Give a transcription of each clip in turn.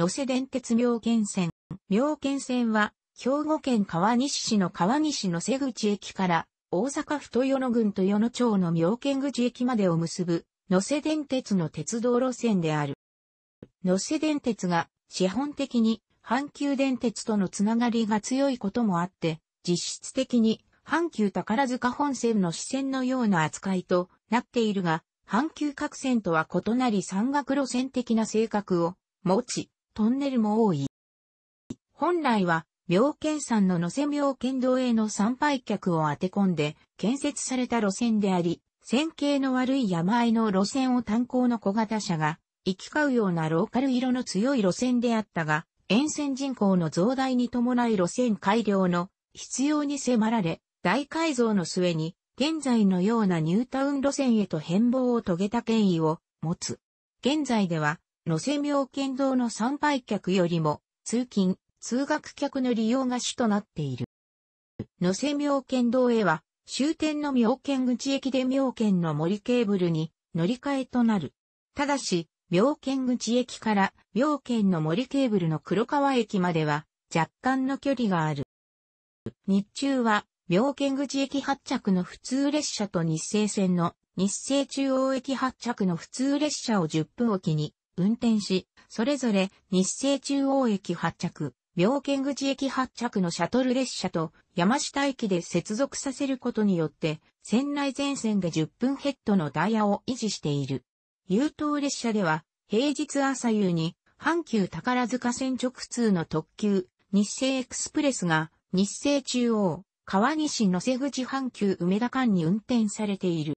能勢電鉄妙見線。妙見線は、兵庫県川西市の川西の瀬口駅から、大阪府豊野郡豊野町の妙見口駅までを結ぶ、能勢電鉄の鉄道路線である。能勢電鉄が、資本的に、阪急電鉄とのつながりが強いこともあって、実質的に、阪急宝塚本線の支線のような扱いとなっているが、阪急各線とは異なり山岳路線的な性格を持ち、トンネルも多い。本来は、妙見山の野瀬妙見道への参拝客を当て込んで、建設された路線であり、線形の悪い山あいの路線を炭鉱の小型車が、行き交うようなローカル色の強い路線であったが、沿線人口の増大に伴い路線改良の必要に迫られ、大改造の末に、現在のようなニュータウン路線へと変貌を遂げた権威を持つ。現在では、路線妙見堂の参拝客よりも、通勤、通学客の利用が主となっている。野瀬妙見堂へは、終点の妙見口駅で妙見の森ケーブルに乗り換えとなる。ただし、妙見口駅から妙見の森ケーブルの黒川駅までは若干の距離がある。日中は妙見口駅発着の普通列車と日清線の日清中央駅発着の普通列車を10分おきに運転し、それぞれ日清中央駅発着、妙見口駅発着のシャトル列車と山下駅で接続させることによって、船内全線で10分ヘッドのダイヤを維持している。優等列車では、平日朝夕に、阪急宝塚線直通の特急、日清エクスプレスが、日清中央、川西野瀬口阪急梅田間に運転されている。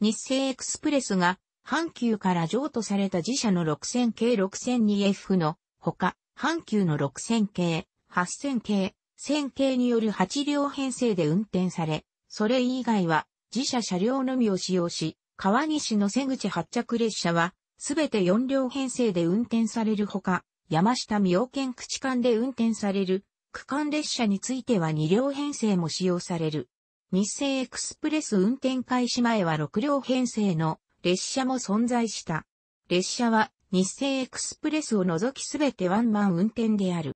日清エクスプレスが、阪急から譲渡された自社の6000系 6002F のほか、阪急の6000系、8000系、1000系による8両編成で運転され、それ以外は自社車両のみを使用し、川西の瀬口発着列車は、すべて4両編成で運転されるほか、山下三尾県口間で運転される区間列車については2両編成も使用される。日清エクスプレス運転開始前は6両編成の列車も存在した。列車は日清エクスプレスを除きすべてワンマン運転である。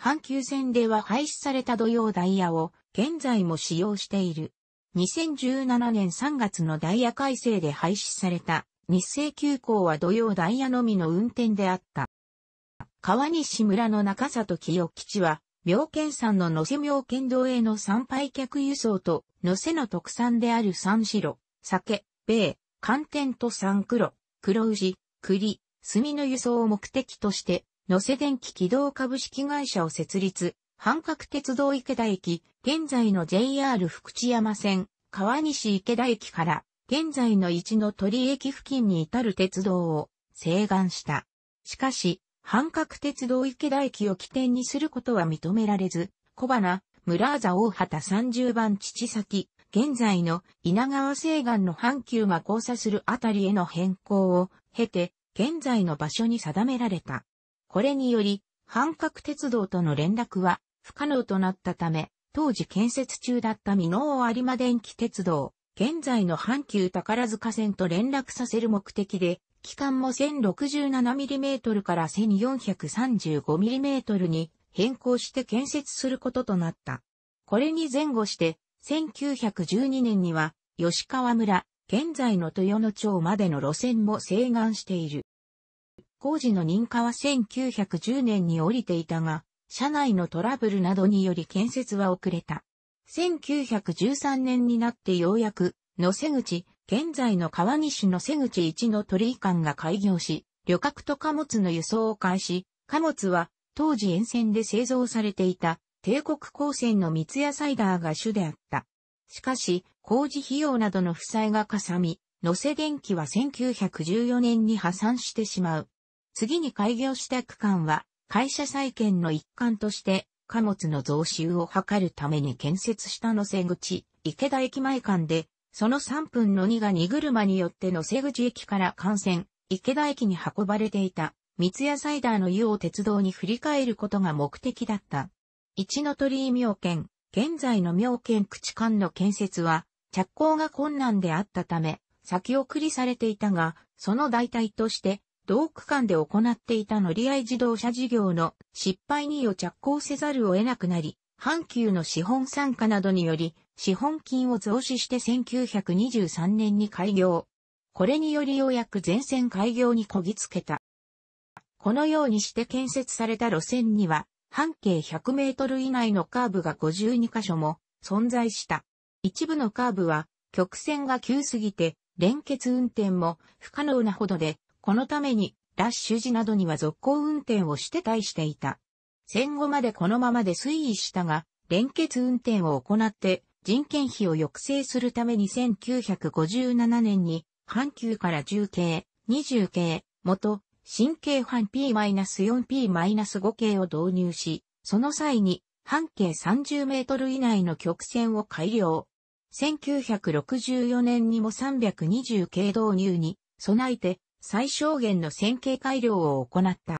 阪急線では廃止された土曜ダイヤを現在も使用している。2017年3月のダイヤ改正で廃止された日清急行は土曜ダイヤのみの運転であった。川西村の中里清吉は、妙見山の野瀬妙見堂への参拝客輸送と、野瀬の特産である三白、酒、米、寒天と三黒、黒氏、栗、炭の輸送を目的として、乗せ電気軌道株式会社を設立、半角鉄道池田駅、現在の JR 福知山線、川西池田駅から、現在の一の鳥駅付近に至る鉄道を、西願した。しかし、半角鉄道池田駅を起点にすることは認められず、小花、村ー大畑30番父先、現在の稲川西岸の阪急が交差するあたりへの変更を経て、現在の場所に定められた。これにより、半角鉄道との連絡は不可能となったため、当時建設中だった美濃有馬電気鉄道、現在の阪急宝塚線と連絡させる目的で、期間も 1067mm から 1435mm に変更して建設することとなった。これに前後して、1912年には、吉川村、現在の豊野町までの路線も請願している。工事の認可は1910年に降りていたが、社内のトラブルなどにより建設は遅れた。1913年になってようやく、野瀬口、現在の川西野瀬口一の鳥居館が開業し、旅客と貨物の輸送を開始、貨物は当時沿線で製造されていた帝国高専の三ツ矢サイダーが主であった。しかし、工事費用などの負債がかさみ、野瀬電機は1914年に破産してしまう。次に開業した区間は、会社再建の一環として、貨物の増収を図るために建設した野瀬口、池田駅前間で、その3分の2が荷車によって野瀬口駅から幹線、池田駅に運ばれていた、三ツ矢サイダーの湯を鉄道に振り替えることが目的だった。一の鳥居妙見、現在の妙見口艦の建設は、着工が困難であったため、先送りされていたが、その代替として、同区間で行っていた乗り合い自動車事業の失敗にを着工せざるを得なくなり、阪急の資本参加などにより、資本金を増資して1923年に開業。これによりようやく全線開業にこぎつけた。このようにして建設された路線には、半径100メートル以内のカーブが52箇所も存在した。一部のカーブは曲線が急すぎて連結運転も不可能なほどで、このためにラッシュ時などには続行運転をして対していた。戦後までこのままで推移したが、連結運転を行って人件費を抑制するために1957年に阪急から10系、20系、元、神経ン P-4P-5 系を導入し、その際に半径30メートル以内の曲線を改良。1964年にも320系導入に備えて最小限の線形改良を行った。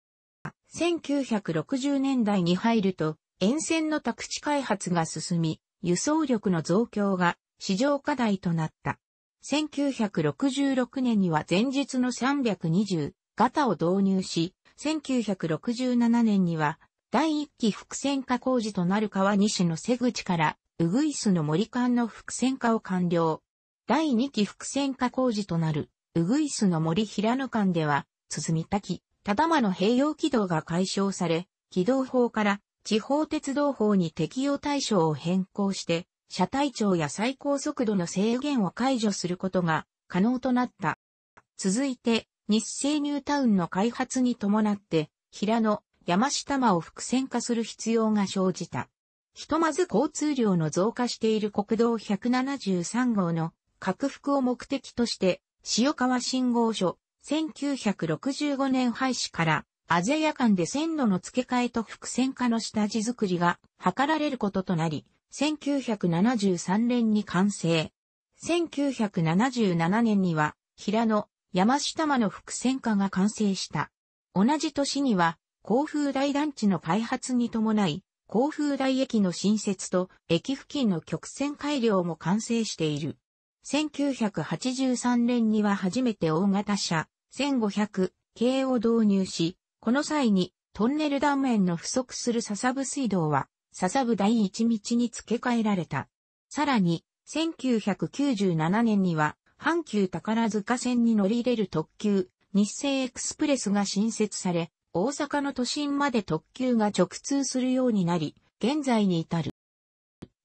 1960年代に入ると沿線の宅地開発が進み、輸送力の増強が市場課題となった。1966年には前日の320ガタを導入し、1967年には、第1期伏線化工事となる川西の瀬口から、ウグイスの森間の伏線化を完了。第2期伏線化工事となる、ウグイスの森平野間では、鼓滝、ただまの併用軌道が解消され、軌道法から地方鉄道法に適用対象を変更して、車体長や最高速度の制限を解除することが可能となった。続いて、日清ニュータウンの開発に伴って、平野、山下間を複線化する必要が生じた。ひとまず交通量の増加している国道173号の拡幅を目的として、塩川信号所、1965年廃止から、アゼヤ間で線路の付け替えと伏線化の下地作りが図られることとなり、1973年に完成。1977年には、平野、山下間の伏線化が完成した。同じ年には、甲府大団地の開発に伴い、甲府大駅の新設と駅付近の曲線改良も完成している。1983年には初めて大型車1500系を導入し、この際にトンネル断面の不足する笹部水道は笹部第一道に付け替えられた。さらに1997年には阪急宝塚線に乗り入れる特急、日清エクスプレスが新設され、大阪の都心まで特急が直通するようになり、現在に至る。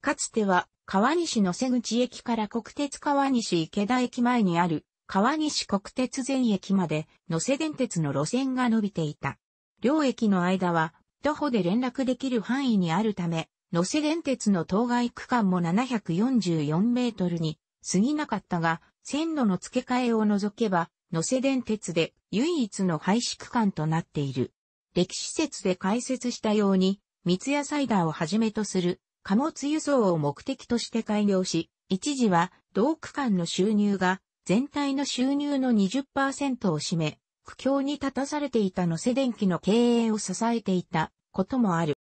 かつては、川西の瀬口駅から国鉄川西池田駅前にある、川西国鉄前駅まで、野瀬電鉄の路線が伸びていた。両駅の間は、徒歩で連絡できる範囲にあるため、野瀬電鉄の当該区間も744メートルに過ぎなかったが、線路の付け替えを除けば、野瀬電鉄で唯一の廃止区間となっている。歴史説で解説したように、三ツ矢サイダーをはじめとする貨物輸送を目的として開業し、一時は同区間の収入が全体の収入の20%を占め、苦境に立たされていた野瀬電機の経営を支えていたこともある。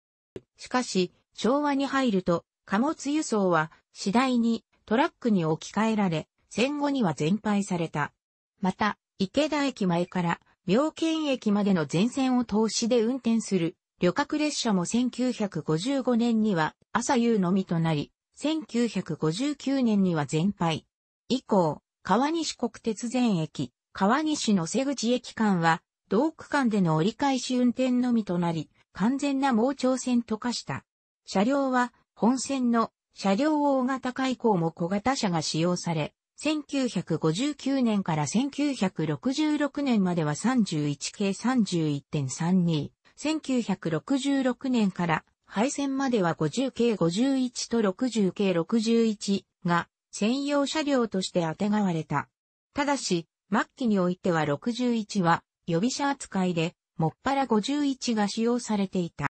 しかし、昭和に入ると貨物輸送は次第にトラックに置き換えられ、戦後には全廃された。また、池田駅前から妙見駅までの全線を通しで運転する旅客列車も1955年には朝夕のみとなり、1959年には全廃。以降、川西国鉄前駅、川西の瀬口駅間は、同区間での折り返し運転のみとなり、完全な盲腸線と化した。車両は、本線の車両大型開口も小型車が使用され、1959年から1966年までは 31K31.32、1966年から廃線までは 50K51 と 60K61 が専用車両として当てがわれた。ただし、末期においては61は予備車扱いで、もっぱら51が使用されていた。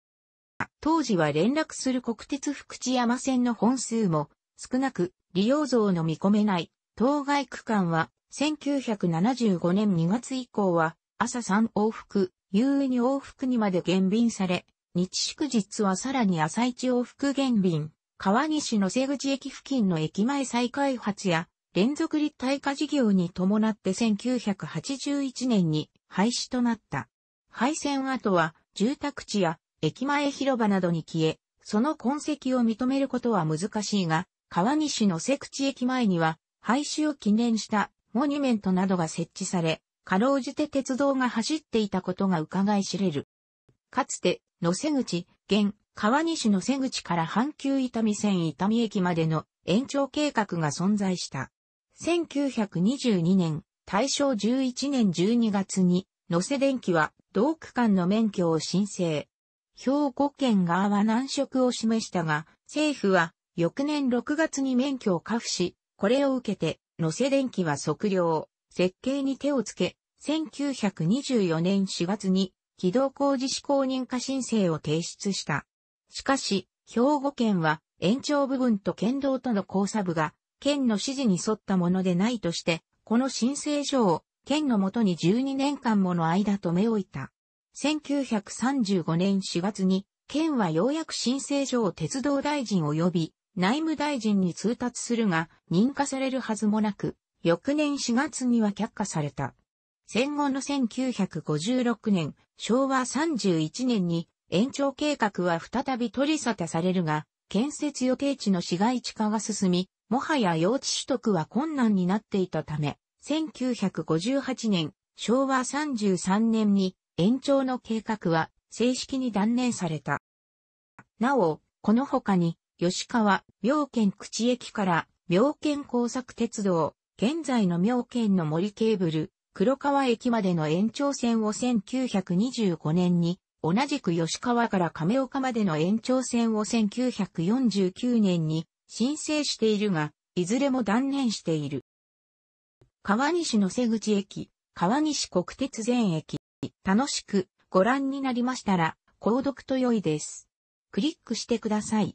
当時は連絡する国鉄福知山線の本数も少なく利用増の見込めない当該区間は、1975年2月以降は、朝3往復、夕に往復にまで減便され、日祝日はさらに朝一往復減便、川西の瀬口駅付近の駅前再開発や、連続立体化事業に伴って1981年に廃止となった。廃線跡は住宅地や駅前広場などに消え、その痕跡を認めることは難しいが、川西の瀬口駅前には廃止を記念したモニュメントなどが設置され、かろうじて鉄道が走っていたことが伺い知れる。かつて、野瀬口、現、川西野瀬口から阪急伊丹線伊丹駅までの延長計画が存在した。1922年、大正11年12月に、野瀬電機は同区間の免許を申請。兵庫県側は難色を示したが、政府は翌年6月に免許を下付し、これを受けて、野瀬電機は測量、設計に手をつけ、1924年4月に、軌道工事施行認可申請を提出した。しかし、兵庫県は、延長部分と県道との交差部が、県の指示に沿ったものでないとして、この申請書を、県のもとに12年間もの間止め置いた。1935年4月に、県はようやく申請書を鉄道大臣及び内務大臣に通達するが、認可されるはずもなく、翌年4月には却下された。戦後の1956年、昭和31年に延長計画は再び取り沙汰されるが、建設予定地の市街地化が進み、もはや用地取得は困難になっていたため、1958年、昭和33年に延長の計画は正式に断念された。なお、この他に吉川、妙見口駅から妙見工作鉄道、現在の妙見の森ケーブル、黒川駅までの延長線を1925年に、同じく吉川から亀岡までの延長線を1949年に申請しているが、いずれも断念している。川西の瀬口駅、川西国鉄前駅、楽しくご覧になりましたら、購読と良いです。クリックしてください。